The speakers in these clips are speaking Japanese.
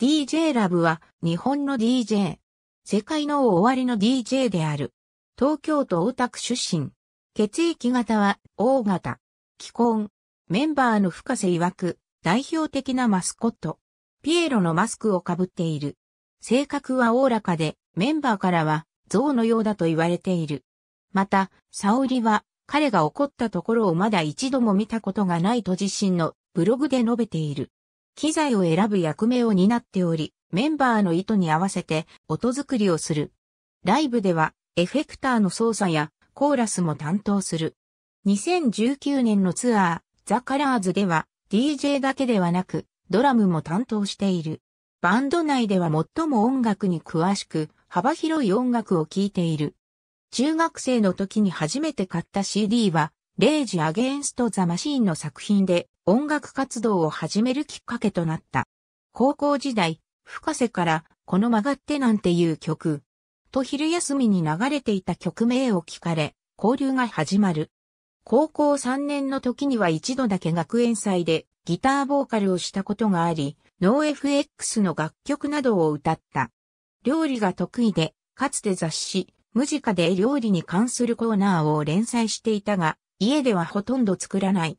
DJ ラブは日本の DJ。世界の終わりの DJ である。東京都大田区出身。血液型は O 型。既婚。メンバーの深瀬曰く代表的なマスコット。ピエロのマスクをかぶっている。性格はおおらかで、メンバーからは象のようだと言われている。また、サオリは彼が怒ったところをまだ一度も見たことがないと自身のブログで述べている。機材を選ぶ役目を担っており、メンバーの意図に合わせて音作りをする。ライブではエフェクターの操作やコーラスも担当する。2019年のツアー、ザ・カラーズでは DJ だけではなくドラムも担当している。バンド内では最も音楽に詳しく幅広い音楽を聴いている。中学生の時に初めて買った CD はレイジ・アゲンスト・ザ・マシーンの作品で音楽活動を始めるきっかけとなった。高校時代、深瀬からこの曲がってなんていう曲、と昼休みに流れていた曲名を聞かれ、交流が始まる。高校3年の時には一度だけ学園祭でギターボーカルをしたことがあり、ノー f x の楽曲などを歌った。料理が得意で、かつて雑誌、ムジカで料理に関するコーナーを連載していたが、家ではほとんど作らない。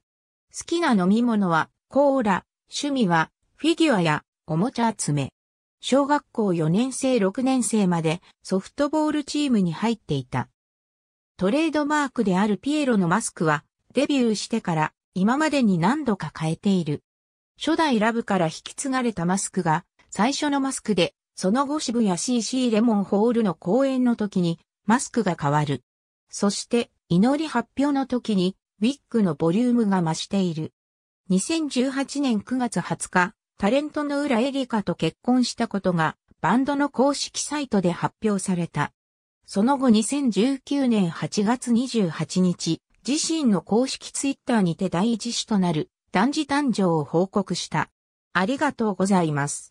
好きな飲み物はコーラ、趣味はフィギュアやおもちゃ集め。小学校4年生6年生までソフトボールチームに入っていた。トレードマークであるピエロのマスクはデビューしてから今までに何度か変えている。初代ラブから引き継がれたマスクが最初のマスクでその後渋谷 CC レモンホールの公演の時にマスクが変わる。そして祈り発表の時に、ウィッグのボリュームが増している。2018年9月20日、タレントの浦エリカと結婚したことが、バンドの公式サイトで発表された。その後2019年8月28日、自身の公式ツイッターにて第一子となる、男児誕生を報告した。ありがとうございます。